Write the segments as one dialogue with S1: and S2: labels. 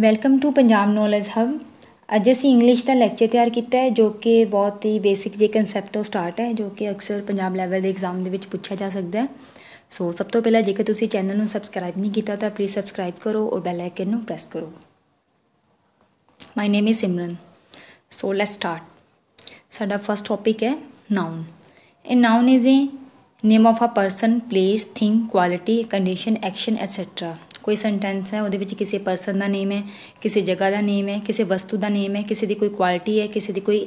S1: Welcome to Punjab knowledge hub ਅੱਜ ਅਸੀਂ English ਦਾ lecture ਤਿਆਰ ਕੀਤਾ ਹੈ ਜੋ ਕਿ ਬਹੁਤ ਹੀ ਬੇਸਿਕ ਜੇ ਕਨਸੈਪਟ ਤੋਂ ਸਟਾਰਟ ਹੈ ਜੋ ਕਿ ਅਕਸਰ ਪੰਜਾਬ ਲੈਵਲ ਦੇ ਐਗਜ਼ਾਮ ਦੇ ਵਿੱਚ ਪੁੱਛਿਆ ਜਾ ਸਕਦਾ ਹੈ ਸੋ ਸਭ ਤੋਂ ਪਹਿਲਾਂ ਜੇਕਰ ਤੁਸੀਂ ਚੈਨਲ ਨੂੰ ਸਬਸਕ੍ਰਾਈਬ ਨਹੀਂ ਕੀਤਾ ਤਾਂ ਪਲੀਜ਼ ਸਬਸਕ੍ਰਾਈਬ ਕਰੋ ਔਰ ਬੈਲ ਆਈਕਨ ਨੂੰ ਪ੍ਰੈਸ ਕਰੋ my name is Simran so let's start ਸਾਡਾ ਫਰਸਟ ਟੌਪਿਕ ਹੈ ਨਾਉਨ ਇਹ noun is a name of a person place thing quality condition action etcetera ਕੋਈ ਸੈਂਟੈਂਸ ਹੈ ਉਹਦੇ ਵਿੱਚ ਕਿਸੇ ਪਰਸਨ ਦਾ ਨੇਮ ਹੈ ਕਿਸੇ ਜਗ੍ਹਾ ਦਾ ਨੇਮ ਹੈ ਕਿਸੇ ਵਸਤੂ ਦਾ ਨੇਮ ਹੈ ਕਿਸੇ ਦੀ ਕੋਈ ਕੁਆਲਿਟੀ ਹੈ ਕਿਸੇ ਦੀ ਕੋਈ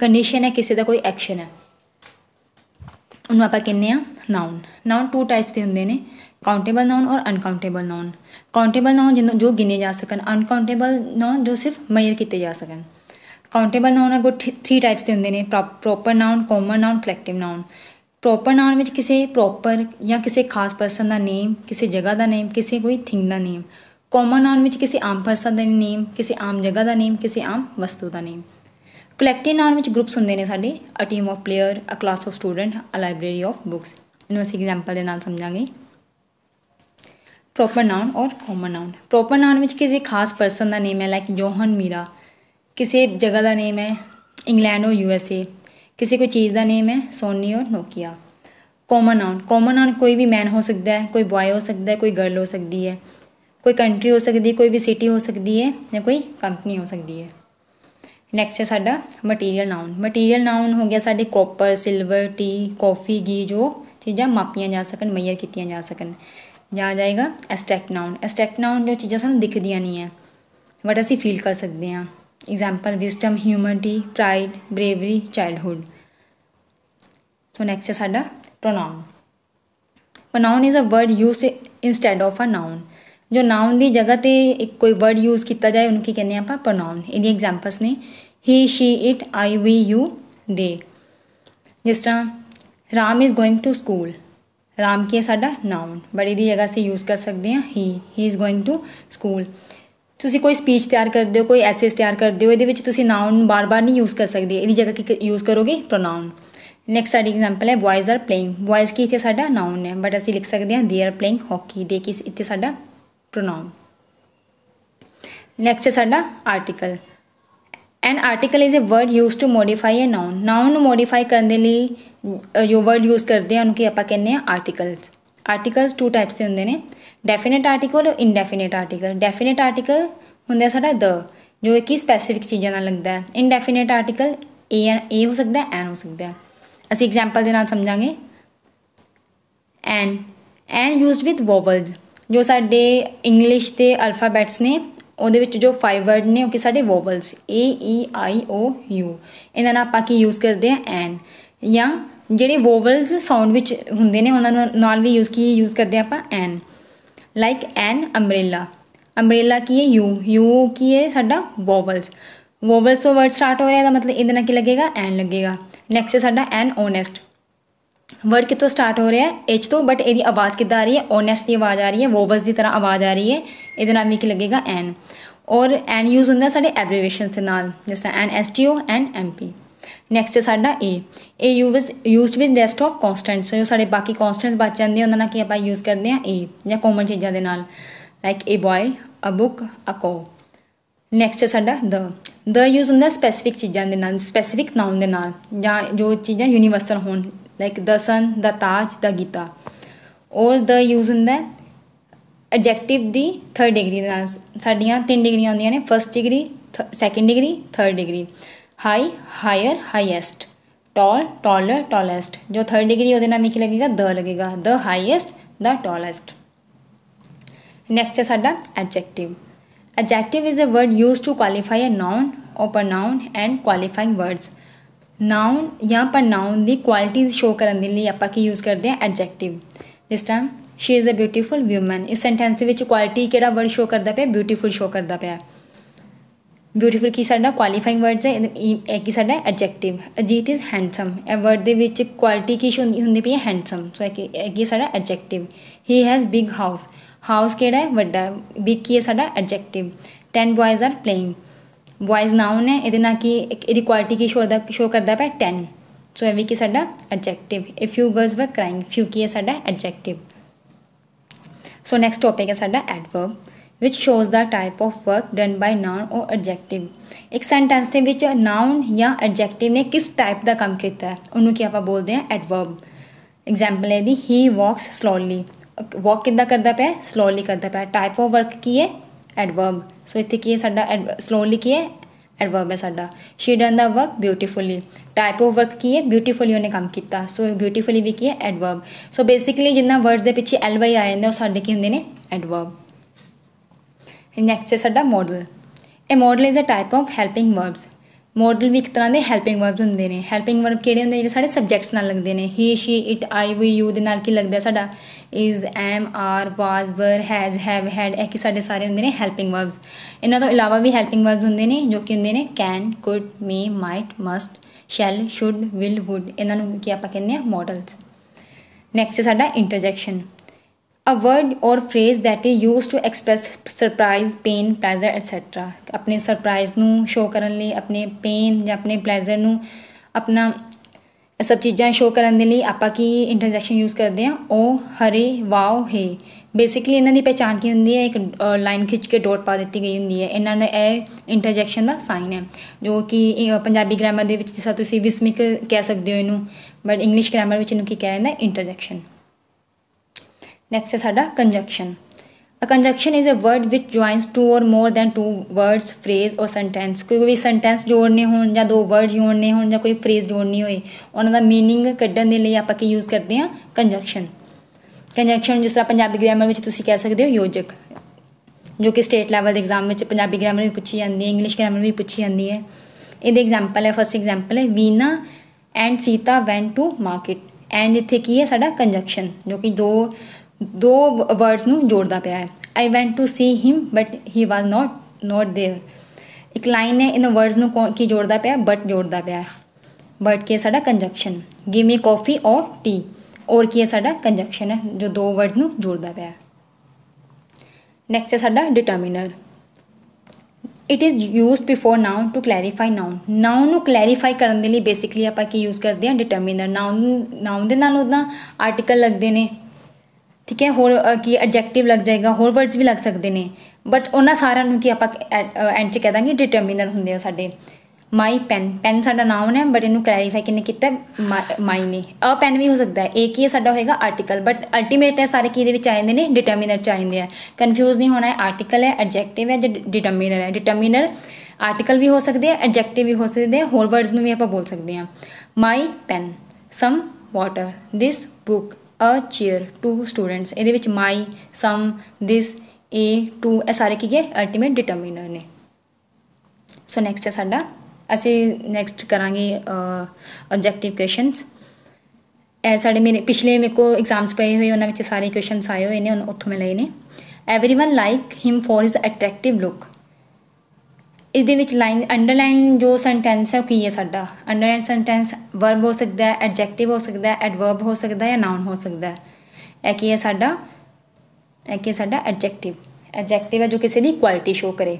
S1: ਕੰਡੀਸ਼ਨ ਹੈ ਕਿਸੇ ਦਾ ਕੋਈ ਐਕਸ਼ਨ ਹੈ ਉਹਨੂੰ ਆਪਾਂ ਕਹਿੰਦੇ ਆ ਨਾਉਨ ਨਾਉਨ ਟੂ ਟਾਈਪਸ ਦੇ ਹੁੰਦੇ ਨੇ ਕਾਊਂਟੇਬਲ ਨਾਉਨ ਔਰ ਅਨਕਾਊਂਟੇਬਲ ਨਾਉਨ ਕਾਊਂਟੇਬਲ ਨਾਉਨ ਜੋ ਗਿਨੇ ਜਾ ਸਕਣ ਅਨਕਾਊਂਟੇਬਲ ਨਾਉਨ ਜੋ ਸਿਰਫ ਮੇਅਰ ਕੀਤੇ ਜਾ ਸਕਣ ਕਾਊਂਟੇਬਲ ਨਾਉਨ ਆ ਅਗੋ 3 ਟਾਈਪਸ ਦੇ ਹੁੰਦੇ ਨੇ proper noun common noun collective noun proper noun ਵਿੱਚ ਕਿਸੇ ਪ੍ਰੋਪਰ ਜਾਂ ਕਿਸੇ ਖਾਸ ਪਰਸਨ ਦਾ ਨੇਮ ਕਿਸੇ ਜਗ੍ਹਾ ਦਾ ਨੇਮ ਕਿਸੇ ਕੋਈ ਥਿੰਗ ਦਾ ਨੇਮ ਕਾਮਨ ਨਾਉਨ ਵਿੱਚ ਕਿਸੇ ਆਮ ਪਰਸਨ ਦਾ ਨੇਮ ਕਿਸੇ ਆਮ ਜਗ੍ਹਾ ਦਾ ਨੇਮ ਕਿਸੇ ਆਮ ਵਸਤੂ ਦਾ ਨੇਮ ਕਲੈਕਟਿਵ ਨਾਉਨ ਵਿੱਚ ਗਰੁੱਪਸ ਹੁੰਦੇ ਨੇ ਸਾਡੇ a team of player a class of student a library of books ਇਹਨੂੰ ਅਸੀਂ ਐਗਜ਼ਾਮਪਲ ਦੇ ਨਾਲ ਸਮਝਾਂਗੇ ਪ੍ਰੋਪਰ ਨਾਉਨ ਔਰ ਕਾਮਨ ਨਾਉਨ ਪ੍ਰੋਪਰ ਨਾਉਨ ਵਿੱਚ ਕਿਸੇ ਖਾਸ ਪਰਸਨ ਦਾ ਨੇਮ ਹੈ ਲਾਈਕ ਜੋਹਨ ਮੀਰਾ ਕਿਸੇ ਜਗ੍ਹਾ ਦਾ ਨੇਮ ਹੈ ਇੰਗਲੈਂਡ ਔਰ ਯੂ ਐਸ ਏ ਕਿਸੇ ਕੋਈ ਚੀਜ਼ ਦਾ ਨੇਮ ਹੈ ਸੋਨੀ ਔਰ Nokia common noun common noun ਕੋਈ ਵੀ ਮੈਨ ਹੋ ਸਕਦਾ ਹੈ ਕੋਈ ਬॉय ਹੋ ਸਕਦਾ ਹੈ ਕੋਈ ਗਰਲ ਹੋ ਸਕਦੀ ਹੈ ਕੋਈ ਕੰਟਰੀ ਹੋ ਸਕਦੀ ਹੈ ਕੋਈ ਵੀ ਸਿਟੀ ਹੋ ਸਕਦੀ ਹੈ ਜਾਂ ਕੋਈ ਕੰਪਨੀ ਹੋ ਸਕਦੀ ਹੈ ਨੈਕਸਟ ਹੈ ਸਾਡਾ ਮਟੀਰੀਅਲ ਨਾਉਨ ਮਟੀਰੀਅਲ ਨਾਉਨ ਹੋ ਗਿਆ ਸਾਡੇ ਕਾਪਰ ਸਿਲਵਰ ਟੀ ਕਾਫੀ ਗੀ ਜੋ ਚੀਜ਼ਾਂ ਮਾਪੀਆਂ ਜਾ ਸਕਣ ਮੈਅਰ ਕੀਤੀਆਂ ਜਾ ਸਕਣ ਜਾਂ ਜਾਏਗਾ ਐਸਟੈਕਟ ਨਾਉਨ ਐਸਟੈਕਟ ਨਾਉਨ ਜੋ ਚੀਜ਼ਾਂ ਸਾਨੂੰ ਦਿਖਦੀਆਂ ਨਹੀਂ ਹੈ ਬਟ ਅਸੀਂ ਫੀਲ ਕਰ ਸਕਦੇ ਹਾਂ Example wisdom, humility, pride, bravery, childhood. So next is ਸਾਡਾ pronoun. Pronoun is a word used instead of a noun. ਜੋ ਨਾਉਨ ਦੀ ਜਗ੍ਹਾ ਤੇ ਇੱਕ ਕੋਈ ਵਰਡ ਯੂਜ਼ ਕੀਤਾ ਜਾਏ ਉਹਨੂੰ ਕੀ ਕਹਿੰਦੇ ਆਪਾਂ ਪ੍ਰੋਨਾਉਨ ਇਹਦੀ ਐਗਜ਼ਾਮਪਲਸ ਨੇ he she it I we you ਦੇ ਜਿਸ ਤਰ੍ਹਾਂ Ram is going to school Ram ਕੀ ਹੈ ਸਾਡਾ ਨਾਉਨ ਬਟ ਇਹਦੀ ਜਗ੍ਹਾ ਸੇ ਯੂਜ਼ ਕਰ ਸਕਦੇ ਹਾਂ he he is going to school ਤੁਸੀਂ ਕੋਈ ਸਪੀਚ ਤਿਆਰ ਕਰਦੇ ਹੋ ਕੋਈ ਐਸੇਸ ਤਿਆਰ ਕਰਦੇ ਹੋ ਇਹਦੇ ਵਿੱਚ ਤੁਸੀਂ ਨਾਉਨ ਬਾਰ-ਬਾਰ ਨਹੀਂ ਯੂਜ਼ ਕਰ ਸਕਦੇ ਇਹਦੀ ਜਗ੍ਹਾ ਕੀ ਯੂਜ਼ ਕਰੋਗੇ ਪ੍ਰੋਨਾਉਨ ਨੈਕਸਟ ਸਾਡੀ ਐਗਜ਼ਾਮਪਲ ਹੈ ਬॉयਜ਼ ਆਰ ਪਲੇਇੰਗ ਬॉयਜ਼ ਕੀ ਇੱਥੇ ਸਾਡਾ ਨਾਉਨ ਹੈ ਬਟ ਅਸੀਂ ਲਿਖ ਸਕਦੇ ਹਾਂ ਦੇ ਆਰ ਪਲੇਇੰਗ ਹਾਕੀ ਦੇ ਕੀ ਇੱਥੇ ਸਾਡਾ ਪ੍ਰੋਨਾਉਨ ਨੈਕਸਟ ਹੈ ਸਾਡਾ article an article is a word used to modify a noun noun ਨੂੰ ਮੋਡੀਫਾਈ ਕਰਨ ਦੇ ਲਈ ਜੋ ਵਰਡ ਯੂਜ਼ ਕਰਦੇ ਹਾਂ ਉਹਨੂੰ ਕੀ ਆਪਾਂ ਕਹਿੰਦੇ ਆ ਆਰਟੀਕਲਸ ਆਰਟੀਕਲਸ ਟੂ ਟਾਈਪਸ ਦੇ ਹੁੰਦੇ ਨੇ ਡੈਫੀਨਿਟ ਆਰਟੀਕਲ ਔਰ ਇਨਡੈਫੀਨਿਟ ਆਰਟੀਕਲ ਡੈਫੀਨਿਟ ਆਰਟੀਕਲ ਹੁੰਦਾ ਸਾਡਾ ਦ ਜੋ ਹੀ ਸਪੈਸੀਫਿਕ ਚੀਜ਼ਾਂ ਨਾਲ ਲੱਗਦਾ ਹੈ ਇਨਡੈਫੀਨਿਟ ਆਰਟੀਕਲ ਏ ਏ ਹੋ ਸਕਦਾ ਹੈ ਐਨ ਹੋ ਸਕਦਾ ਹੈ ਅਸੀਂ ਐਗਜ਼ਾਮਪਲ ਦੇ ਨਾਲ ਸਮਝਾਂਗੇ ਐਨ ਐਨ ਯੂਜ਼ਡ ਵਿਦ ਵੋਵਲਸ ਜੋ ਸਾਡੇ ਇੰਗਲਿਸ਼ ਦੇ ਅਲਫਾਬੈਟਸ ਨੇ ਉਹਦੇ ਵਿੱਚ ਜੋ ਫਾਈਵ ਵਰਡ ਨੇ ਉਹ ਕਿ ਸਾਡੇ ਵੋਵਲਸ ਏ ਈ ਆਈ ਓ ਯੂ ਇਹਨਾਂ ਨਾਲ ਆਪਾਂ ਕੀ ਯੂਜ਼ ਕਰਦੇ ਆ ਐਨ ਜਾਂ ਜਿਹੜੇ ਵੋਵਲਸ ਸਾਊਂਡ ਵਿੱਚ ਹੁੰਦੇ ਨੇ ਉਹਨਾਂ ਨਾਲ ਵੀ ਯੂਜ਼ ਕੀ ਯੂਜ਼ ਕਰਦੇ ਆਪਾਂ an like an umbrella umbrella ਕੀ ਹੈ ਯੂ ਯੂ ਕੀ ਹੈ ਸਾਡਾ ਵੋਵਲਸ ਵੋਵਲਸ ਤੋਂ ਵਰਡ ਸਟਾਰਟ ਹੋ ਰਿਹਾ ਦਾ ਮਤਲਬ ਇਹਦੇ ਨਾਲ ਕੀ ਲੱਗੇਗਾ ਐਨ ਲੱਗੇਗਾ ਨੈਕਸਟ ਹੈ ਸਾਡਾ ਐਨ ਓਨੈਸਟ ਵਰਡ ਕਿਤੋਂ ਸਟਾਰਟ ਹੋ ਰਿਹਾ ਐਚ ਤੋਂ ਬਟ ਇਹਦੀ ਆਵਾਜ਼ ਕਿੱਦਾਂ ਆ ਰਹੀ ਹੈ ਓਨੈਸਟ ਦੀ ਆਵਾਜ਼ ਆ ਰਹੀ ਹੈ ਵੋਵਲਸ ਦੀ ਤਰ੍ਹਾਂ ਆਵਾਜ਼ ਆ ਰਹੀ ਹੈ ਇਹਦੇ ਨਾਲ ਵੀ ਕੀ ਲੱਗੇਗਾ ਐਨ ਔਰ ਐਨ ਯੂਜ਼ ਹੁੰਦਾ ਸਾਡੇ ਐਬਰੀਵੇਸ਼ਨਸ ਦੇ ਨਾਲ ਜਿਸ ਤਰ੍ਹਾਂ N S T O N M P next ਸਾਡਾ A A used with rest of constants ਜੋ ਸਾਡੇ ਬਾਕੀ ਕਨਸਟੈਂਟਸ ਬਚ ਜਾਂਦੇ ਉਹਨਾਂ ਨਾਲ ਕੀ ਆਪਾਂ ਯੂਜ਼ ਕਰਦੇ ਆ A ਜਾਂ ਕਾਮਨ ਚੀਜ਼ਾਂ ਦੇ ਨਾਲ like a boy a book a cow next ਸਾਡਾ the the ਯੂਜ਼ ਹੁੰਦਾ ਸਪੈਸੀਫਿਕ ਚੀਜ਼ਾਂ ਦੇ ਨਾਲ ਸਪੈਸੀਫਿਕ ਨਾਉਨ ਦੇ ਨਾਲ ਜਾਂ ਜੋ ਚੀਜ਼ਾਂ ਯੂਨੀਵਰਸਲ ਹੋਣ like the sun the Taj the Gita ਔਰ the ਯੂਜ਼ ਹੁੰਦਾ ਐਡਜੈਕਟਿਵ ਦੀ 3rd ਡਿਗਰੀ ਨਾਲ ਸਾਡੀਆਂ 3 ਡਿਗਰੀਆਂ ਹੁੰਦੀਆਂ ਨੇ first degree second degree 3rd degree high higher highest tall taller tallest जो थर्ड डिग्री वो नाम की लगेगा द लगेगा the highest the tallest next है साडा adjective adjective is a word use to qualify a noun or pronoun and qualifying words noun या पर नाउन की क्वालिटी शो करने के लिए आप यूज़ करते हैं एडजैक्टिव जिस time she is a beautiful woman इस सेंटेंस के क्वालिटी केड़ा वर्ड शो करता पे ब्यूटीफुल शो करता पाया ਬਿਊਟੀਫੁਲ ਕੀ ਸਾਡਾ ਕੁਆਲੀਫਾਈਂਗ ਵਰਡਸ ਹੈ ਇਹ ਕੀ ਸਾਡਾ ਐਡਜੈਕਟਿਵ ਅਜੀਤ ਇਜ਼ ਹੈਂਡਸਮ ਇਹ ਵਰਡ ਦੇ ਵਿੱਚ ਕੁਆਲਿਟੀ ਕੀ ਹੁੰਦੀ ਹੁੰਦੀ ਪਈ ਹੈ ਹੈਂਡਸਮ ਸੋ ਇਹ ਕੀ ਸਾਡਾ adjective he has big house house ਕਿਹੜਾ ਹੈ ਵੱਡਾ ਬਿਗ ਕੀ ਹੈ ਸਾਡਾ adjective 10 boys are playing boys noun ਹੈ ਇਹਦੇ ਨਾਲ ਕੀ ਇਹਦੀ ਕੁਆਲਿਟੀ ਕੀ ਸ਼ੋ ਕਰਦਾ ਸ਼ੋ ਕਰਦਾ ਪਿਆ 10 ਸੋ ਇਹ ਵੀ ਕੀ ਸਾਡਾ adjective if you girls were crying few ਕੀ ਹੈ ਸਾਡਾ ਐਡਜੈਕਟਿਵ ਸੋ ਨੈਕਸਟ ਟੌਪਿਕ ਹੈ ਸਾਡਾ adverb which shows the type of work done by noun or adjective ਇੱਕ ਸੈਂਟੈਂਸ ਦੇ ਵਿੱਚ ਨਾਉਨ ਜਾਂ ਐਡਜੈਕਟਿਵ ਨੇ ਕਿਸ ਟਾਈਪ ਦਾ ਕੰਮ ਕੀਤਾ ਹੈ ਉਹਨੂੰ ਕੀ ਆਪਾਂ ਬੋਲਦੇ ਹਾਂ ਐਡਵਰਬ ਐਗਜ਼ਾਮਪਲ ਹੈ ਦੀ ਹੀ ਵਾਕਸ ਸਲੋਲੀ ਵਾਕ ਕਿੱਦਾਂ ਕਰਦਾ ਪਿਆ ਸਲੋਲੀ ਕਰਦਾ ਪਿਆ ਟਾਈਪ ਆਫ ਵਰਕ ਕੀ ਹੈ ਐਡਵਰਬ ਸੋ ਇੱਥੇ ਕੀ ਹੈ ਸਾਡਾ ਸਲੋਲੀ ਕੀ ਹੈ ਐਡਵਰਬ ਹੈ ਸਾਡਾ she done the work beautifully type of work ਕੀ ਹੈ ਬਿਊਟੀਫੁਲੀ ਉਹਨੇ ਕੰਮ ਕੀਤਾ ਸੋ ਬਿਊਟੀਫੁਲੀ ਵੀ ਕੀ ਹੈ ਐਡਵਰਬ ਸੋ ਬੇਸਿਕਲੀ ਜਿੰਨਾ ਵਰਡਸ ਦੇ ਪਿੱਛੇ ਐਲ ਵਾਈ ਆ ਜਾਂਦਾ ਉਹ ਸਾਡੇ ਕੀ ਹੁੰਦੇ ਨੇ ਐਡਵਰਬ ਨੈਕਸਟ ਹੈ ਸਾਡਾ ਮੋਡਲ ਇਹ modal is a type of helping verbs modal ਵੀ ਇੱਕ ਤਰ੍ਹਾਂ ਦੇ ਹੈਲਪਿੰਗ ਵਰਬਸ ਹੁੰਦੇ ਨੇ ਹੈਲਪਿੰਗ ਵਰਬ ਕਿਹੜੇ ਹੁੰਦੇ ਜਿਹੜੇ ਸਾਡੇ ਸਬਜੈਕਟਸ ਨਾਲ ਲੱਗਦੇ ਨੇ he she it I we you ਦੇ ਨਾਲ ਕੀ ਲੱਗਦਾ ਸਾਡਾ ਇਜ਼ ਐਮ ਆਰ ਵਾਸ ਵਰ ਹੈਜ਼ ਹੈਵ ਹੈਡ ਇਹ ਕੀ ਸਾਡੇ ਸਾਰੇ ਹੁੰਦੇ ਨੇ ਹੈਲਪਿੰਗ ਵਰਬਸ ਇਹਨਾਂ ਤੋਂ ਇਲਾਵਾ ਵੀ ਹੈਲਪਿੰਗ ਵਰਬਸ ਹੁੰਦੇ ਨੇ ਜੋ ਕਿ ਹੁੰਦੇ ਨੇ can could may might must shall should will would ਇਹਨਾਂ ਨੂੰ ਕੀ ਆਪਾਂ ਕਹਿੰਦੇ ਆ ਮੋਡਲਸ ਨੈਕਸਟ ਹੈ ਸਾਡਾ interjection a word or phrase that is used to express surprise pain pleasure etcetera ਆਪਣੇ ਸਰਪ੍ਰਾਈਜ਼ ਨੂੰ ਸ਼ੋ ਕਰਨ ਲਈ ਆਪਣੇ ਪੇਨ ਜਾਂ ਆਪਣੇ ਪਲੇਜ਼ਰ ਨੂੰ ਆਪਣਾ ਇਹ ਸਭ ਚੀਜ਼ਾਂ ਸ਼ੋ ਕਰਨ ਦੇ ਲਈ ਆਪਾਂ ਕੀ ਇੰਟਰਜੈਕਸ਼ਨ ਯੂਜ਼ ਕਰਦੇ ਆ ਉਹ ਹਰੇ ਵਾਓ ਹੈ ਬੇਸਿਕਲੀ ਇਹਨਾਂ ਦੀ ਪਛਾਣ ਕੀ ਹੁੰਦੀ ਹੈ ਇੱਕ ਲਾਈਨ ਖਿੱਚ ਕੇ ਡੋਟ ਪਾ ਦਿੱਤੀ ਗਈ ਹੁੰਦੀ ਹੈ ਇਹਨਾਂ ਨੇ ਇਹ ਇੰਟਰਜੈਕਸ਼ਨ ਦਾ ਸਾਈਨ ਹੈ ਜੋ ਕਿ ਪੰਜਾਬੀ ਗ੍ਰਾਮਰ ਦੇ ਵਿੱਚ ਜਿਸਾ ਤੁਸੀਂ ਵਿਸਮਿਕ ਕਹਿ ਸਕਦੇ ਹੋ ਇਹਨੂੰ ਬਟ ਇੰਗਲਿਸ਼ ਗ੍ਰਾਮਰ ਵਿੱਚ ਇਹਨੂੰ ਕੀ ਕਹਿੰਦੇ ਨੇ ਇੰਟਰਜੈਕਸ਼ਨ ਨੈਕਸਟ ਹੈ ਸਾਡਾ conjunction a conjunction is a word which joins two or more than two words phrase or sentence ਕੋਈ ਵੀ ਸੈਂਟੈਂਸ ਜੋੜਨੇ ਹੋਣ ਜਾਂ ਦੋ ਵਰਡ ਜੋੜਨੇ ਹੋਣ ਜਾਂ ਕੋਈ ਫਰੇਜ਼ ਜੋੜਨੀ ਹੋਏ ਉਹਨਾਂ ਦਾ मीनिंग ਕੱਢਣ ਦੇ ਲਈ ਆਪਾਂ ਕੀ ਯੂਜ਼ ਕਰਦੇ ਹਾਂ ਕੰਜੰਕਸ਼ਨ ਕੰਜੰਕਸ਼ਨ ਜਿਸ ਤਰ੍ਹਾਂ ਪੰਜਾਬੀ ਗ੍ਰਾਮਰ ਵਿੱਚ ਤੁਸੀਂ ਕਹਿ ਸਕਦੇ ਹੋ ਯੋਜਕ ਜੋ ਕਿ ਸਟੇਟ ਲੈਵਲ ਦੇ ਐਗਜ਼ਾਮ ਵਿੱਚ ਪੰਜਾਬੀ ਗ੍ਰਾਮਰ ਵੀ ਪੁੱਛੀ ਜਾਂਦੀ ਹੈ ਇੰਗਲਿਸ਼ ਗ੍ਰਾਮਰ ਵੀ ਪੁੱਛੀ ਜਾਂਦੀ ਹੈ ਇਹਦੇ ਐਗਜ਼ਾਮਪਲ ਹੈ ਫਰਸਟ ਐਗਜ਼ਾਮਪਲ ਹੈ Veena and Sita went to market and ਇੱਥੇ ਕੀ ਹੈ ਸਾਡਾ ਕੰਜੰਕਸ਼ਨ ਜੋ ਕਿ ਦੋ ਦੋ ਵਰਡਸ ਨੂੰ ਜੋੜਦਾ ਪਿਆ ਹੈ I went to see him but he was not not there ਇੱਕ ਲਾਈਨ ਹੈ ਇਨ ਵਰਡਸ ਨੂੰ ਕੀ ਜੋੜਦਾ ਪਿਆ ਬਟ ਜੋੜਦਾ ਪਿਆ ਬਟ ਕੀ ਸਾਡਾ conjunction give me coffee or tea ਔਰ ਕੀ ਹੈ ਸਾਡਾ ਕੰਜੰਕਸ਼ਨ ਹੈ ਜੋ ਦੋ ਵਰਡ ਨੂੰ ਜੋੜਦਾ ਪਿਆ ਨੈਕਸਟ ਹੈ ਸਾਡਾ determiner it is used before noun to clarify noun noun ਨੂੰ ਕਲੈਰੀਫਾਈ ਕਰਨ ਦੇ ਲਈ ਬੇਸਿਕਲੀ ਆਪਾਂ ਕੀ ਯੂਜ਼ ਕਰਦੇ ਹਾਂ ਡਿਟਰਮਿਨਰ ਨਾਉਨ ਨਾਉਨ ਦੇ ਨਾਲ ਉਹਦਾ ਆਰਟੀਕਲ ਲੱਗਦੇ ਨੇ ਠੀਕ ਹੈ ਹੋਰ ਕੀ ਐਡਜੈਕਟਿਵ ਲੱਗ ਜਾਏਗਾ ਹੋਰ ਵਰਡਸ ਵੀ ਲੱਗ ਸਕਦੇ ਨੇ ਬਟ ਉਹਨਾਂ ਸਾਰਿਆਂ ਨੂੰ ਕੀ ਆਪਾਂ ਐਂਡ ਚ ਕਹਿ ਦਾਂਗੇ ਡਿਟਰਮੀਨਰ ਹੁੰਦੇ ਆ ਸਾਡੇ ਮਾਈ ਪੈਨ ਪੈਨ ਸਾਡਾ ਨਾਮ ਹੈ ਬਟ ਇਹਨੂੰ ਕਲੈਰੀਫਾਈ ਕਿੰਨੇ ਕੀਤਾ ਮਾਈ ਨੇ ਅ ਪੈਨ ਵੀ ਹੋ ਸਕਦਾ ਹੈ ਇਹ ਕੀ ਸਾਡਾ ਹੋਏਗਾ ਆਰਟੀਕਲ ਬਟ ਅਲਟੀਮੇਟ ਹੈ ਸਾਰੇ ਕੀ ਦੇ ਵਿੱਚ ਆ ਜਾਂਦੇ ਨੇ ਡਿਟਰਮੀਨਰ ਚ ਆਉਂਦੇ ਆ ਕਨਫਿਊਜ਼ ਨਹੀਂ ਹੋਣਾ ਹੈ ਆਰਟੀਕਲ ਹੈ ਐਡਜੈਕਟਿਵ ਹੈ ਜਾਂ ਡਿਟਰਮੀਨਰ ਹੈ ਡਿਟਰਮੀਨਰ ਆਰਟੀਕਲ ਵੀ ਹੋ ਸਕਦੇ ਆ ਐਡਜੈਕਟਿਵ ਵੀ ਹੋ ਸਕਦੇ ਆ ਹੋਰ ਵਰਡਸ ਨੂੰ ਵੀ ਆਪਾਂ ਬੋਲ ਸਕਦੇ ਆ my pen some water this book a chair two students ਇਹਦੇ ਵਿੱਚ ਮਾਈ ਸਮ ਦਿਸ ਏ ਟੂ ਇਹ ਸਾਰੇ ਕੀ ਗਏ ਅਲਟੀਮੇਟ ਡਿਟਰਮੀਨਰ ਨੇ ਸੋ ਨੈਕਸਟ ਹੈ ਸਾਡਾ ਅਸੀਂ ਨੈਕਸਟ ਕਰਾਂਗੇ ਆਬਜੈਕਟਿਵ ਕੁਐਸਚਨਸ ਇਹ ਸਾਡੇ ਮੇਰੇ ਪਿਛਲੇ ਮੇ ਕੋ ਐਗਜ਼ਾਮਸ ਪਏ ਹੋਏ ਉਹਨਾਂ ਵਿੱਚ ਸਾਰੇ ਕੁਐਸਚਨਸ ਆਏ ਹੋਏ ਨੇ ਉੱਥੋਂ ਮੈਂ ਲਏ ਨੇ everyone like him for his attractive look ਇਸ ਵਿੱਚ ਲਾਈਨ ਅੰਡਰਲਾਈਨ ਜੋ ਸੈਂਟੈਂਸ ਹੈ ਉਹ ਕੀ ਹੈ ਸਾਡਾ ਅੰਡਰਲਾਈਨ ਸੈਂਟੈਂਸ ਵਰਬ ਹੋ ਸਕਦਾ ਹੈ ਐਡਜੈਕਟਿਵ ਹੋ ਸਕਦਾ ਹੈ ਐਡਵਰਬ ਹੋ ਸਕਦਾ ਹੈ ਜਾਂ ਨਾਉਨ ਹੋ ਸਕਦਾ ਹੈ ਇਹ ਕੀ ਹੈ ਸਾਡਾ ਇਹ ਕੀ ਸਾਡਾ ਐਡਜੈਕਟਿਵ ਐਡਜੈਕਟਿਵ ਹੈ ਜੋ ਕਿਸੇ ਦੀ ਕੁਆਲਿਟੀ ਸ਼ੋ ਕਰੇ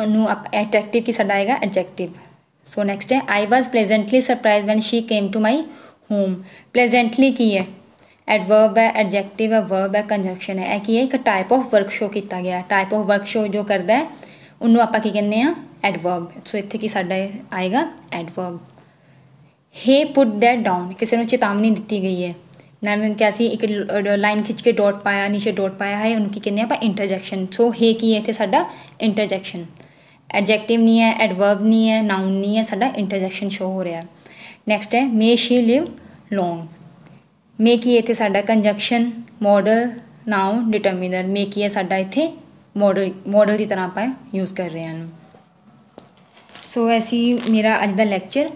S1: ਉਹਨੂੰ ਆਪ ਐਟਰੈਕਟਿਵ ਕੀ ਸਾਡਾ ਆਏਗਾ ਐਡਜੈਕਟਿਵ ਸੋ ਨੈਕਸਟ ਹੈ I was pleasantly surprised when she came to my home pleasantly ਕੀ ਹੈ ਐਡਵਰਬ ਹੈ ਐਡਜੈਕਟਿਵ ਹੈ ਵਰਬ ਹੈ ਕੰਜੰਕਸ਼ਨ ਹੈ ਇਹ ਕੀ ਹੈ ਇੱਕ ਟਾਈਪ ਆਫ ਵਰਕ ਕੀਤਾ ਗਿਆ ਟਾਈਪ ਆਫ ਵਰਕ ਜੋ ਕਰਦਾ ਹੈ ਉਹਨੂੰ ਆਪਾਂ ਕੀ ਕਹਿੰਦੇ ਆ ਐਡਵਰਬ ਸੋ ਇੱਥੇ ਕੀ ਸਾਡਾ ਆਏਗਾ adverb he put that down ਕਿਸੇ ਨੂੰ ਚੇਤਾਵਨੀ ਦਿੱਤੀ ਗਈ ਹੈ ਨਰਮਨ ਕਿਹਾ ਸੀ ਇੱਕ ਲਾਈਨ ਖਿੱਚ ਕੇ ਡਾਟ ਪਾਇਆ ਨੀਚੇ ਡਾਟ ਪਾਇਆ ਹੈ ਉਹਨੂੰ ਕੀ ਕਹਿੰਦੇ ਆਪਾਂ ਇੰਟਰਜੈਕਸ਼ਨ ਸੋ ਹੇ ਕੀ ਹੈ ਇੱਥੇ ਸਾਡਾ ਇੰਟਰਜੈਕਸ਼ਨ ਐਡਜੈਕਟਿਵ ਨਹੀਂ ਹੈ ਐਡਵਰਬ ਨਹੀਂ ਹੈ ਨਾਉਨ ਨਹੀਂ ਹੈ ਸਾਡਾ ਇੰਟਰਜੈਕਸ਼ਨ ਸ਼ੋ ਹੋ ਰਿਹਾ ਨੈਕਸਟ ਹੈ ਮੇ ਸ਼ੀ ਲਿਵ ਲੌਂਗ ਮੇ ਕੀ ਇੱਥੇ ਸਾਡਾ ਕੰਜੰਕਸ਼ਨ ਮਾਡਲ ਨਾਉਨ ਡਿਟਰਮੀਨਰ ਮੇ ਕੀ ਹੈ ਸਾਡਾ ਇੱਥੇ ਮੋਡਲ ਮੋਡਲ ਦੀ ਤਰ੍ਹਾਂ ਆਪਾਂ ਯੂਜ਼ ਕਰ ਰਹੇ ਹਾਂ ਸੋ ਐਸੀ ਮੇਰਾ ਅੱਜ ਦਾ ਲੈਕਚਰ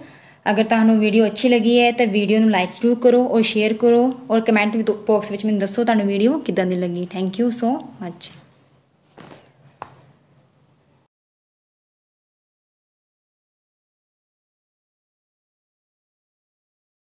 S1: ਅਗਰ ਤੁਹਾਨੂੰ ਵੀਡੀਓ ਅੱਛੀ ਲੱਗੀ ਹੈ ਤਾਂ ਵੀਡੀਓ ਨੂੰ ਲਾਈਕ ਜ਼ਰੂਰ ਕਰੋ ਔਰ ਸ਼ੇਅਰ ਕਰੋ ਔਰ ਕਮੈਂਟ ਬਾਕਸ ਵਿੱਚ ਮੈਨੂੰ ਦੱਸੋ ਤੁਹਾਨੂੰ ਵੀਡੀਓ ਕਿਦਾਂ ਦੀ ਲੱਗੀ ਥੈਂਕ ਯੂ ਸੋ ਮੱਚ